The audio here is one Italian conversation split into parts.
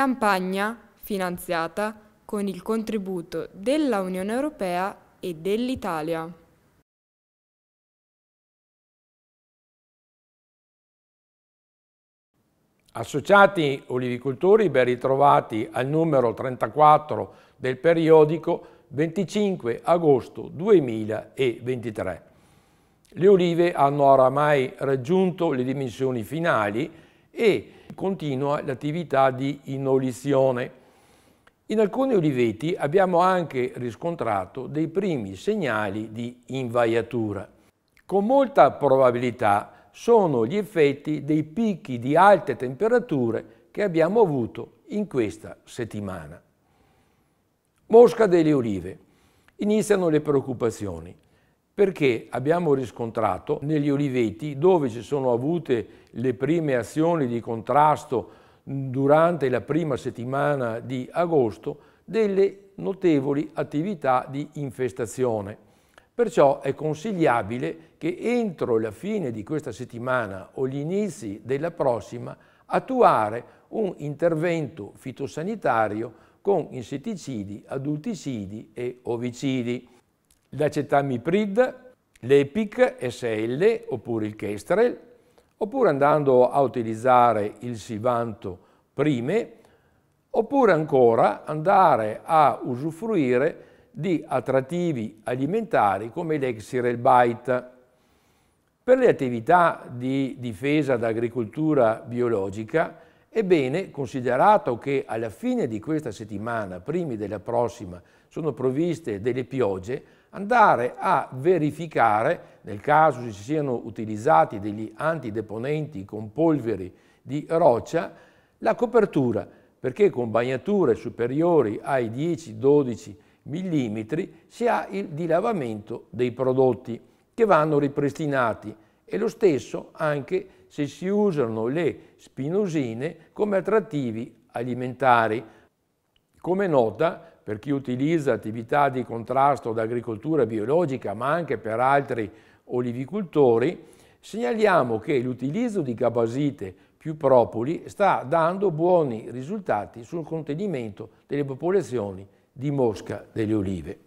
Campagna finanziata con il contributo della Unione Europea e dell'Italia. Associati olivicoltori ben ritrovati al numero 34 del periodico 25 agosto 2023. Le olive hanno oramai raggiunto le dimensioni finali e continua l'attività di inolizione. In alcuni oliveti abbiamo anche riscontrato dei primi segnali di invaiatura. Con molta probabilità sono gli effetti dei picchi di alte temperature che abbiamo avuto in questa settimana. Mosca delle olive. Iniziano le preoccupazioni perché abbiamo riscontrato negli oliveti dove ci sono avute le prime azioni di contrasto durante la prima settimana di agosto delle notevoli attività di infestazione. Perciò è consigliabile che entro la fine di questa settimana o gli inizi della prossima attuare un intervento fitosanitario con insetticidi, adulticidi e ovicidi l'acetamiprid, l'EPIC SL oppure il Kestrel, oppure andando a utilizzare il Sivanto prime, oppure ancora andare a usufruire di attrattivi alimentari come l'Exirel Bite. Per le attività di difesa da agricoltura biologica Ebbene, considerato che alla fine di questa settimana, primi della prossima, sono provviste delle piogge, andare a verificare, nel caso si siano utilizzati degli antideponenti con polveri di roccia, la copertura, perché con bagnature superiori ai 10-12 mm si ha il dilavamento dei prodotti che vanno ripristinati e lo stesso anche se si usano le spinosine come attrattivi alimentari. Come nota, per chi utilizza attività di contrasto ad agricoltura biologica, ma anche per altri olivicoltori, segnaliamo che l'utilizzo di gabasite più propoli sta dando buoni risultati sul contenimento delle popolazioni di mosca delle olive.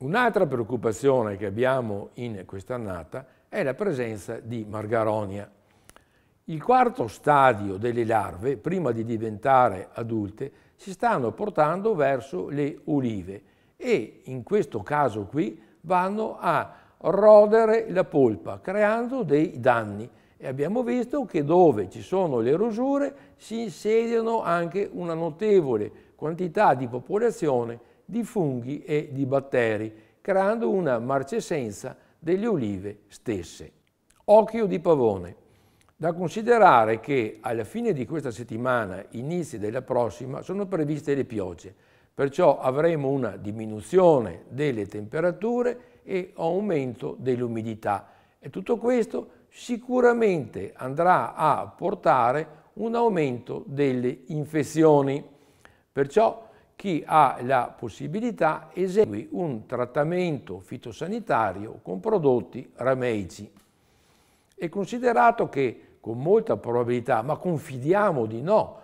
Un'altra preoccupazione che abbiamo in quest'annata è la presenza di margaronia. Il quarto stadio delle larve, prima di diventare adulte, si stanno portando verso le olive e in questo caso qui vanno a rodere la polpa creando dei danni e abbiamo visto che dove ci sono le rosure si insediano anche una notevole quantità di popolazione di funghi e di batteri creando una marcescenza delle olive stesse. Occhio di pavone. Da considerare che alla fine di questa settimana, inizi della prossima, sono previste le piogge, perciò avremo una diminuzione delle temperature e aumento dell'umidità. E tutto questo sicuramente andrà a portare un aumento delle infezioni. Perciò chi ha la possibilità esegui un trattamento fitosanitario con prodotti rameici. È considerato che con molta probabilità, ma confidiamo di no,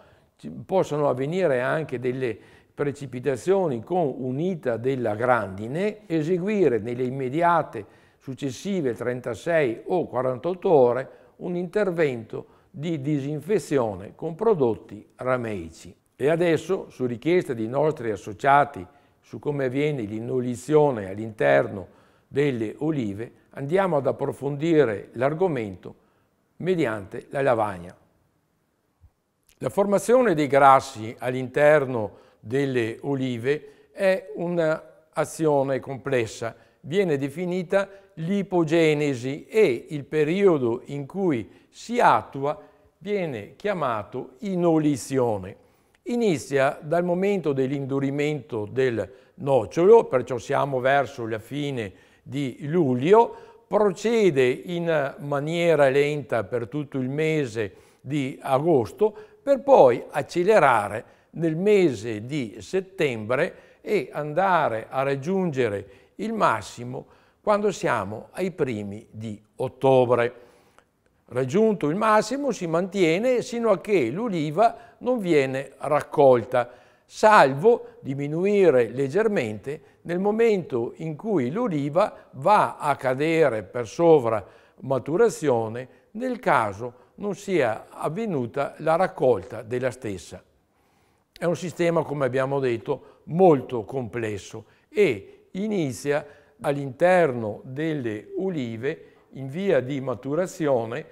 possono avvenire anche delle precipitazioni con unita della grandine, eseguire nelle immediate successive 36 o 48 ore un intervento di disinfezione con prodotti rameici. E adesso, su richiesta dei nostri associati su come avviene l'innolizione all'interno delle olive, andiamo ad approfondire l'argomento mediante la lavagna. La formazione dei grassi all'interno delle olive è un'azione complessa, viene definita l'ipogenesi e il periodo in cui si attua viene chiamato inolizione. Inizia dal momento dell'indurimento del nocciolo, perciò siamo verso la fine di luglio, procede in maniera lenta per tutto il mese di agosto per poi accelerare nel mese di settembre e andare a raggiungere il massimo quando siamo ai primi di ottobre. Raggiunto il massimo si mantiene sino a che l'uliva non viene raccolta salvo diminuire leggermente nel momento in cui l'oliva va a cadere per sovramaturazione nel caso non sia avvenuta la raccolta della stessa. È un sistema, come abbiamo detto, molto complesso e inizia all'interno delle olive in via di maturazione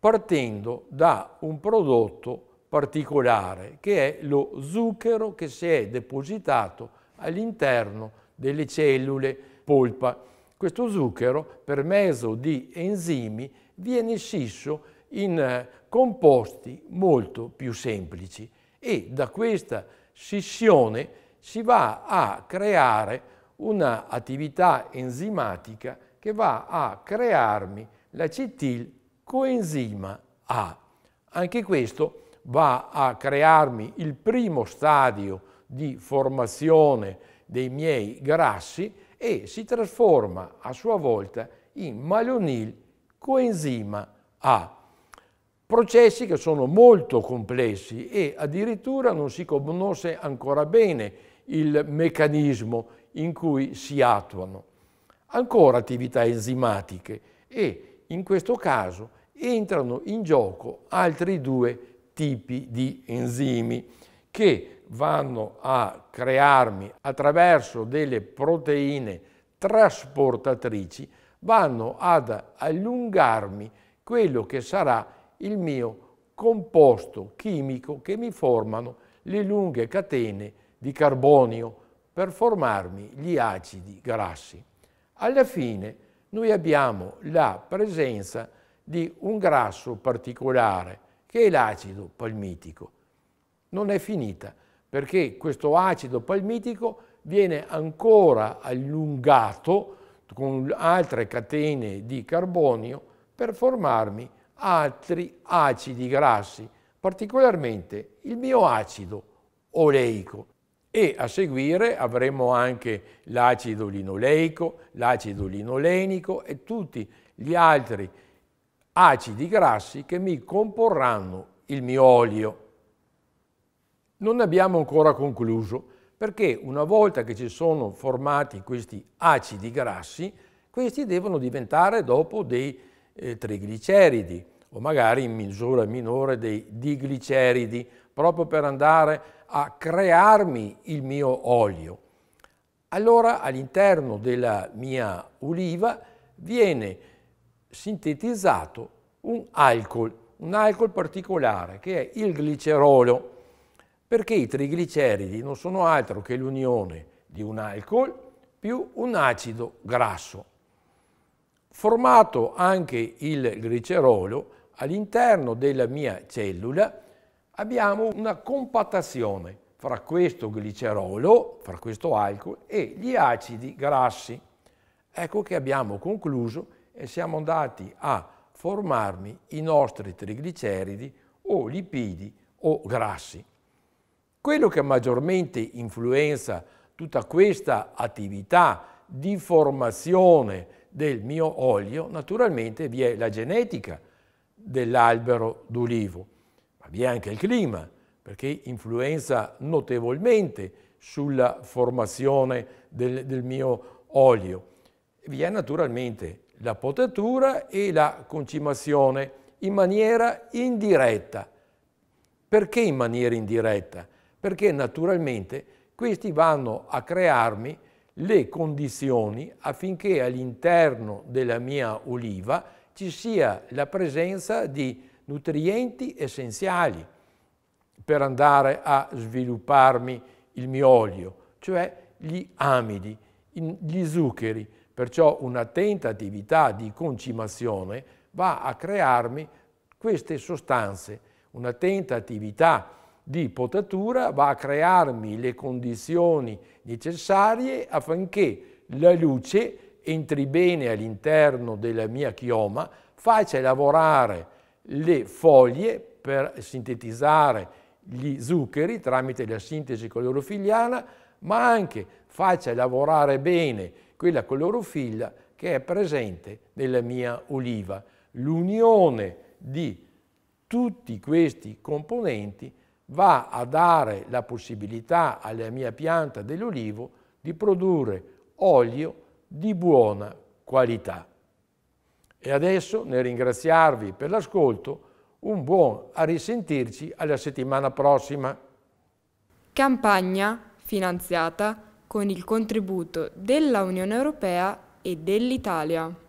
partendo da un prodotto particolare, che è lo zucchero che si è depositato all'interno delle cellule polpa. Questo zucchero, per mezzo di enzimi, viene scisso in eh, composti molto più semplici e da questa scissione si va a creare un'attività enzimatica che va a crearmi l'acetil coenzima A. Anche questo è va a crearmi il primo stadio di formazione dei miei grassi e si trasforma a sua volta in malonil coenzima A. Processi che sono molto complessi e addirittura non si conosce ancora bene il meccanismo in cui si attuano. Ancora attività enzimatiche e in questo caso entrano in gioco altri due tipi di enzimi che vanno a crearmi attraverso delle proteine trasportatrici, vanno ad allungarmi quello che sarà il mio composto chimico che mi formano le lunghe catene di carbonio per formarmi gli acidi grassi. Alla fine noi abbiamo la presenza di un grasso particolare che è l'acido palmitico. Non è finita, perché questo acido palmitico viene ancora allungato con altre catene di carbonio per formarmi altri acidi grassi, particolarmente il mio acido oleico. E a seguire avremo anche l'acido linoleico, l'acido linolenico e tutti gli altri acidi acidi grassi che mi comporranno il mio olio. Non abbiamo ancora concluso, perché una volta che ci sono formati questi acidi grassi, questi devono diventare dopo dei eh, trigliceridi o magari in misura minore dei digliceridi, proprio per andare a crearmi il mio olio. Allora all'interno della mia uliva viene sintetizzato un alcol, un alcol particolare che è il glicerolo, perché i trigliceridi non sono altro che l'unione di un alcol più un acido grasso. Formato anche il glicerolo, all'interno della mia cellula abbiamo una compattazione fra questo glicerolo, fra questo alcol e gli acidi grassi. Ecco che abbiamo concluso e siamo andati a formarmi i nostri trigliceridi o lipidi o grassi. Quello che maggiormente influenza tutta questa attività di formazione del mio olio, naturalmente vi è la genetica dell'albero d'olivo, ma vi è anche il clima, perché influenza notevolmente sulla formazione del, del mio olio. Vi è naturalmente la potatura e la concimazione in maniera indiretta. Perché in maniera indiretta? Perché naturalmente questi vanno a crearmi le condizioni affinché all'interno della mia oliva ci sia la presenza di nutrienti essenziali per andare a svilupparmi il mio olio, cioè gli amidi, gli zuccheri, Perciò un'attenta attività di concimazione va a crearmi queste sostanze, un'attenta attività di potatura va a crearmi le condizioni necessarie affinché la luce entri bene all'interno della mia chioma, faccia lavorare le foglie per sintetizzare gli zuccheri tramite la sintesi clorofilliana, ma anche faccia lavorare bene quella clorofilla che è presente nella mia oliva. L'unione di tutti questi componenti va a dare la possibilità alla mia pianta dell'olivo di produrre olio di buona qualità. E adesso, nel ringraziarvi per l'ascolto, un buon a risentirci alla settimana prossima. Campagna finanziata con il contributo della Unione Europea e dell'Italia.